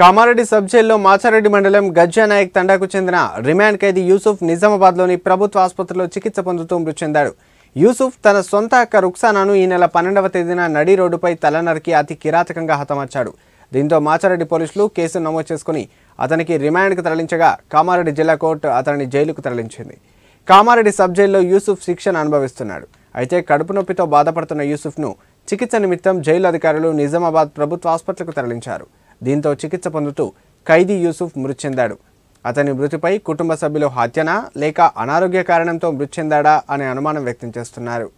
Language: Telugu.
కామారెడ్డి సబ్ జైల్లో మాచారెడ్డి మండలం గజ్జానాయక్ తండాకు చెందిన రిమాండ్ ఖైదీ యూసుఫ్ నిజామాబాద్లోని ప్రభుత్వ ఆసుపత్రిలో చికిత్స పొందుతూ మృతి చెందాడు యూసుఫ్ తన సొంత అక్క రుక్సానాను ఈ నెల పన్నెండవ తేదీన నడి రోడ్డుపై తలనరికి అతి కిరాతకంగా హతమార్చాడు దీంతో మాచారెడ్డి పోలీసులు కేసు నమోదు చేసుకుని అతనికి రిమాండ్కు తరలించగా కామారెడ్డి జిల్లా కోర్టు అతనిని జైలుకు తరలించింది కామారెడ్డి సబ్ జైల్లో యూసుఫ్ శిక్షను అనుభవిస్తున్నాడు అయితే కడుపు నొప్పితో బాధపడుతున్న యూసుఫ్ను చికిత్స నిమిత్తం జైలు అధికారులు నిజామాబాద్ ప్రభుత్వ ఆసుపత్రికి తరలించారు దీంతో చికిత్స పొందుతూ ఖైదీ యూసుఫ్ మృతి చెందాడు అతని మృతిపై కుటుంబ సభ్యులు హత్యనా లేక అనారోగ్య కారణంతో మృతి చెందాడా అనే అనుమానం వ్యక్తం చేస్తున్నారు